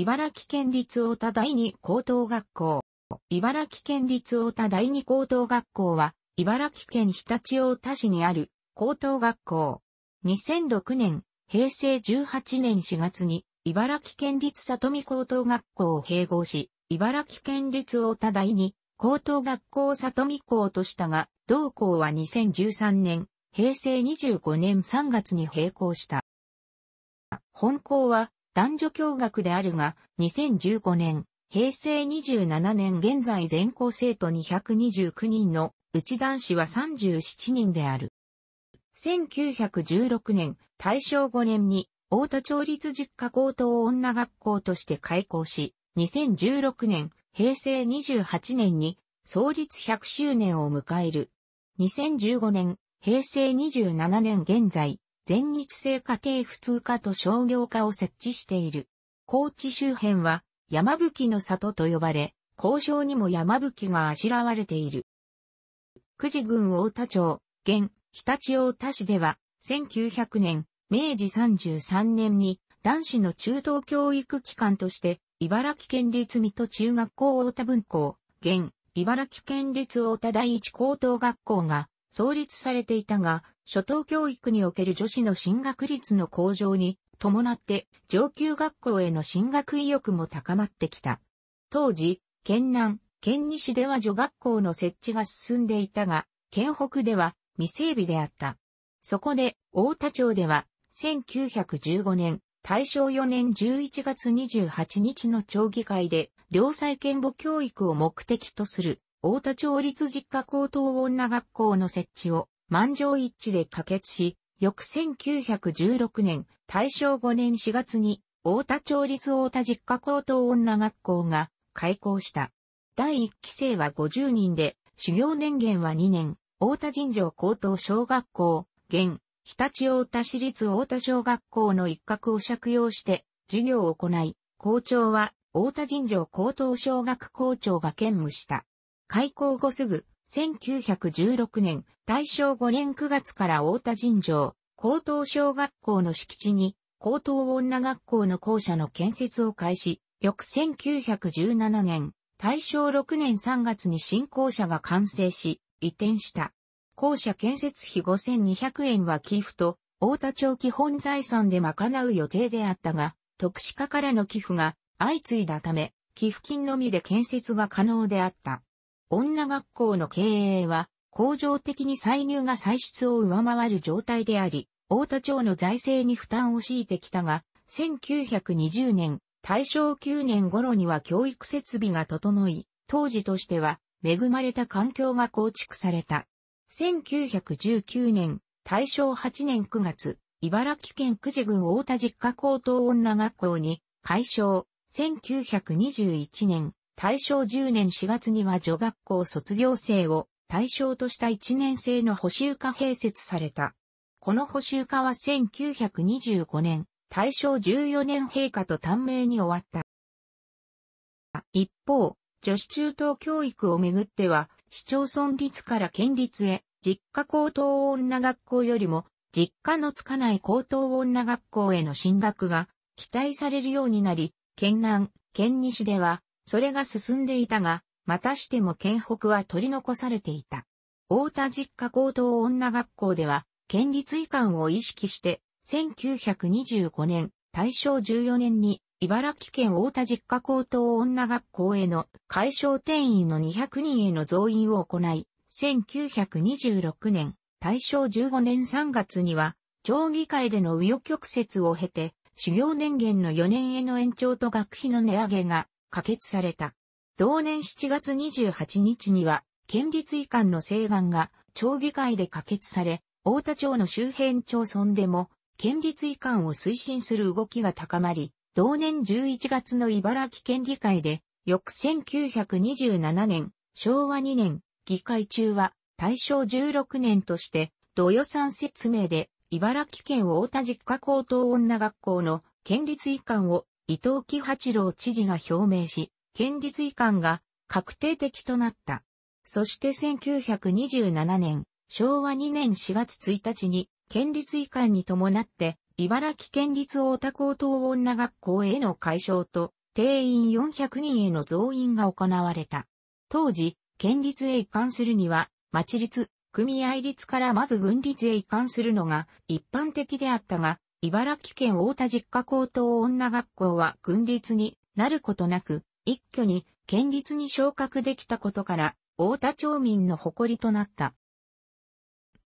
茨城県立大田第二高等学校。茨城県立大田第二高等学校は、茨城県日立大田市にある高等学校。2006年、平成18年4月に、茨城県立里見高等学校を併合し、茨城県立大田第二高等学校里見校としたが、同校は2013年、平成25年3月に併合した。本校は男女共学であるが、2015年、平成27年現在全校生徒229人のうち男子は37人である。1916年、大正5年に、大田町立実家高等女学校として開校し、2016年、平成28年に、創立100周年を迎える。2015年、平成27年現在、全日制家庭普通科と商業科を設置している。高知周辺は山吹の里と呼ばれ、交渉にも山吹があしらわれている。久慈郡大田町、現、日立大田市では、1900年、明治33年に男子の中等教育機関として、茨城県立水戸中学校大田分校、現、茨城県立大田第一高等学校が創立されていたが、初等教育における女子の進学率の向上に伴って上級学校への進学意欲も高まってきた。当時、県南、県西では女学校の設置が進んでいたが、県北では未整備であった。そこで、大田町では、1915年、大正4年11月28日の町議会で、両妻賢母教育を目的とする大田町立実家高等女学校の設置を満場一致で可決し、翌1916年、大正5年4月に、大田町立大田実家高等女学校が開校した。第1期生は50人で、修行年限は2年、大田尋常高等小学校、現、日立大田市立大田小学校の一角を借用して、授業を行い、校長は大田尋常高等小学校長が兼務した。開校後すぐ、1916年、大正5年9月から大田尋常、高等小学校の敷地に、高等女学校の校舎の建設を開始、翌1917年、大正6年3月に新校舎が完成し、移転した。校舎建設費5200円は寄付と、大田町基本財産で賄う予定であったが、特殊化からの寄付が相次いだため、寄付金のみで建設が可能であった。女学校の経営は、恒常的に歳入が歳出を上回る状態であり、大田町の財政に負担を強いてきたが、1920年、大正9年頃には教育設備が整い、当時としては恵まれた環境が構築された。1919年、大正8年9月、茨城県久慈郡大田実家高等女学校に、改称、1921年、大正10年4月には女学校卒業生を対象とした1年生の補修科併設された。この補修科は1925年、大正14年陛下と短命に終わった。一方、女子中等教育をめぐっては、市町村立から県立へ、実家高等女学校よりも、実家のつかない高等女学校への進学が期待されるようになり、県南、県西では、それが進んでいたが、またしても県北は取り残されていた。大田実家高等女学校では、県立遺憾を意識して、1925年、大正14年に、茨城県大田実家高等女学校への解消定員の200人への増員を行い、1926年、大正15年3月には、町議会での紆余曲折を経て、修行年限の4年への延長と学費の値上げが可決された。同年7月28日には、県立遺憾の請願が町議会で可決され、大田町の周辺町村でも、県立遺憾を推進する動きが高まり、同年11月の茨城県議会で、翌1927年、昭和2年、議会中は、大正16年として、土予算説明で、茨城県大田実家高等女学校の県立遺憾を伊藤木八郎知事が表明し、県立遺憾が確定的となった。そして1927年、昭和2年4月1日に、県立遺憾に伴って、茨城県立大田高等女学校への解消と、定員400人への増員が行われた。当時、県立へ移管するには、町立、組合立からまず軍立へ移管するのが一般的であったが、茨城県大田実家高等女学校は軍立になることなく、一挙に県立に昇格できたことから、大田町民の誇りとなった。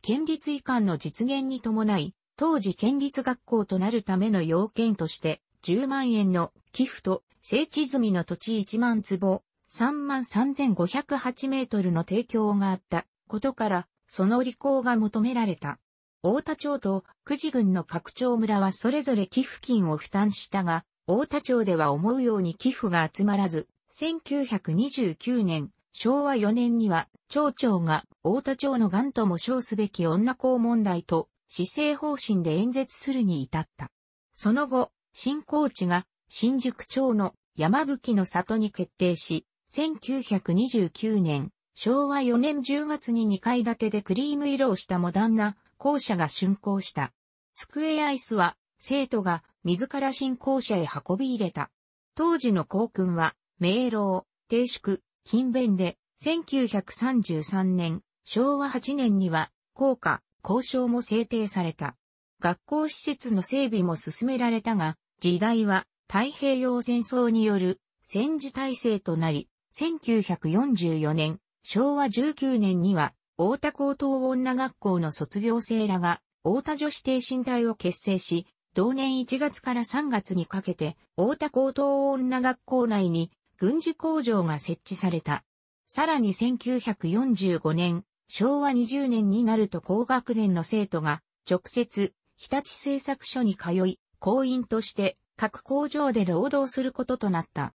県立移管の実現に伴い、当時県立学校となるための要件として、10万円の寄付と、整地済みの土地1万坪、3万3508メートルの提供があったことから、その履行が求められた。大田町と久慈郡の各町村はそれぞれ寄付金を負担したが、大田町では思うように寄付が集まらず、1929年、昭和4年には、町長が大田町の癌とも称すべき女校問題と、施政方針で演説するに至った。その後、新高地が新宿町の山吹の里に決定し、1929年、昭和4年10月に2階建てでクリーム色をしたモダンな校舎が竣工した。机や椅子は生徒が自ら新校舎へ運び入れた。当時の校訓は、明朗、定粛、勤勉で、1933年、昭和8年には、校歌、校章も制定された。学校施設の整備も進められたが、時代は太平洋戦争による戦時体制となり、1944年、昭和19年には大田高等女学校の卒業生らが、大田女子挺身隊を結成し、同年1月から3月にかけて、大田高等女学校内に軍事工場が設置された。さらに1945年、昭和20年になると高学年の生徒が、直接、日立製作所に通い、工員として各工場で労働することとなった。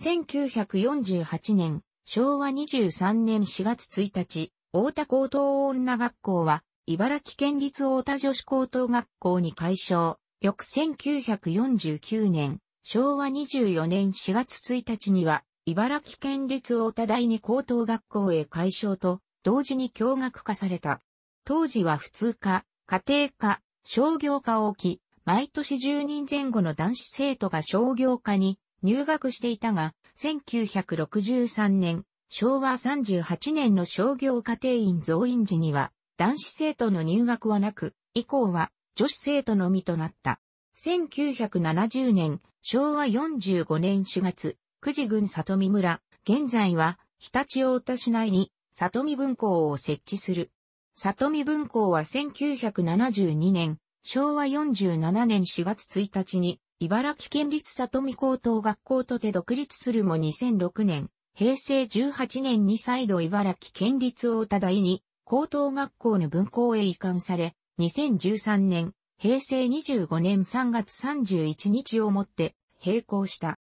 1948年、昭和23年4月1日、大田高等女学校は、茨城県立大田女子高等学校に改称、翌1949年、昭和24年4月1日には、茨城県立大田第二高等学校へ改称と、同時に共学化された。当時は普通科、家庭科、商業科を置き、毎年10人前後の男子生徒が商業科に入学していたが、1963年、昭和38年の商業家庭院増員時には、男子生徒の入学はなく、以降は女子生徒のみとなった。1970年、昭和45年4月、久慈郡里見村、現在は、日立大田市内に、里見文庫を設置する。里見文庫は1972年、昭和47年4月1日に、茨城県立里見高等学校とて独立するも2006年、平成18年に再度茨城県立大田大に高等学校の分校へ移管され、2013年、平成25年3月31日をもって閉校した。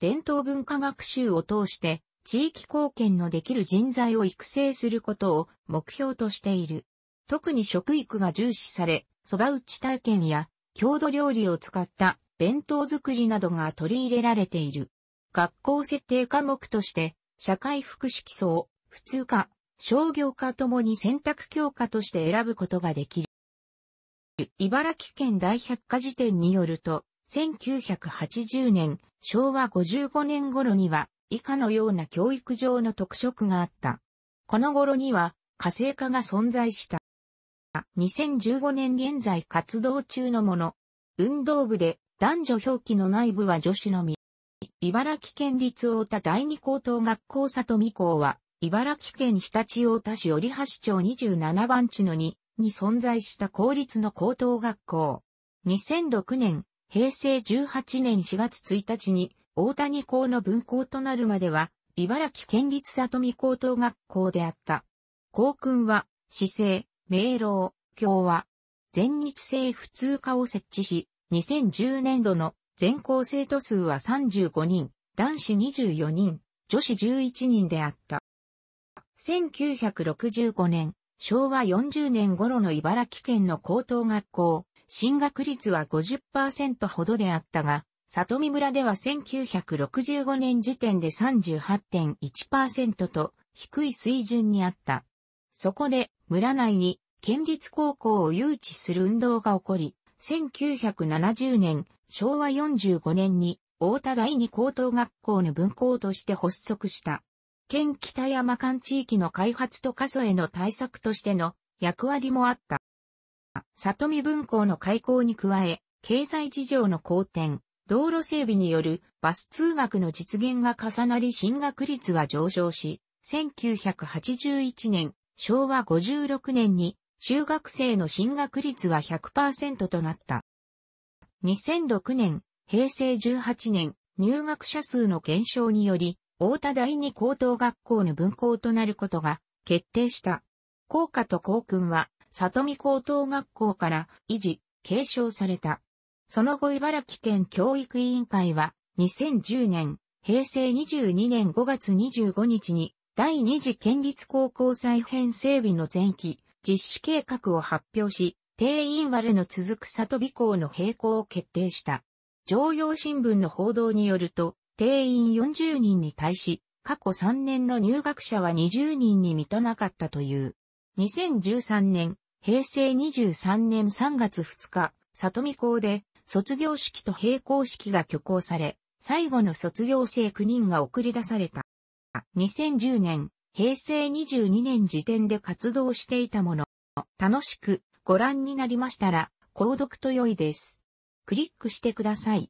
伝統文化学習を通して、地域貢献のできる人材を育成することを目標としている。特に食育が重視され、蕎麦打ち体験や郷土料理を使った弁当作りなどが取り入れられている。学校設定科目として、社会福祉基礎、普通科、商業科ともに選択教科として選ぶことができる。茨城県大百科事典によると、1980年、昭和55年頃には、以下のような教育上の特色があった。この頃には、火星化が存在した。2015年現在活動中のもの。運動部で男女表記の内部は女子のみ。茨城県立太田第二高等学校里美校は、茨城県日立太田市折橋町27番地の2に存在した公立の高等学校。2006年、平成18年4月1日に、大谷校の分校となるまでは、茨城県立里見高等学校であった。校訓は、姿勢、明朗、共和、全日制普通科を設置し、2010年度の全校生徒数は35人、男子24人、女子11人であった。1965年、昭和40年頃の茨城県の高等学校、進学率は50%ほどであったが、里見村では1965年時点で38.1%と低い水準にあった。そこで、村内に、県立高校を誘致する運動が起こり、1970年、昭和45年に、大田第二高等学校の分校として発足した。県北山間地域の開発と過疎への対策としての役割もあった。里見分校の開校に加え、経済事情の好転、道路整備によるバス通学の実現が重なり進学率は上昇し、1981年昭和56年に中学生の進学率は100%となった。2006年、平成18年、入学者数の減少により、大田第二高等学校の分校となることが決定した。校歌と校訓は、里見高等学校から維持、継承された。その後茨城県教育委員会は、2010年、平成22年5月25日に、第二次県立高校再編整備の前期、実施計画を発表し、定員割れの続く里美校の閉校を決定した。常用新聞の報道によると、定員40人に対し、過去3年の入学者は20人に満たなかったという。2013年、平成23年3月2日、里美校で卒業式と閉校式が挙行され、最後の卒業生9人が送り出された。2010年、平成22年時点で活動していたもの。楽しくご覧になりましたら、購読と良いです。クリックしてください。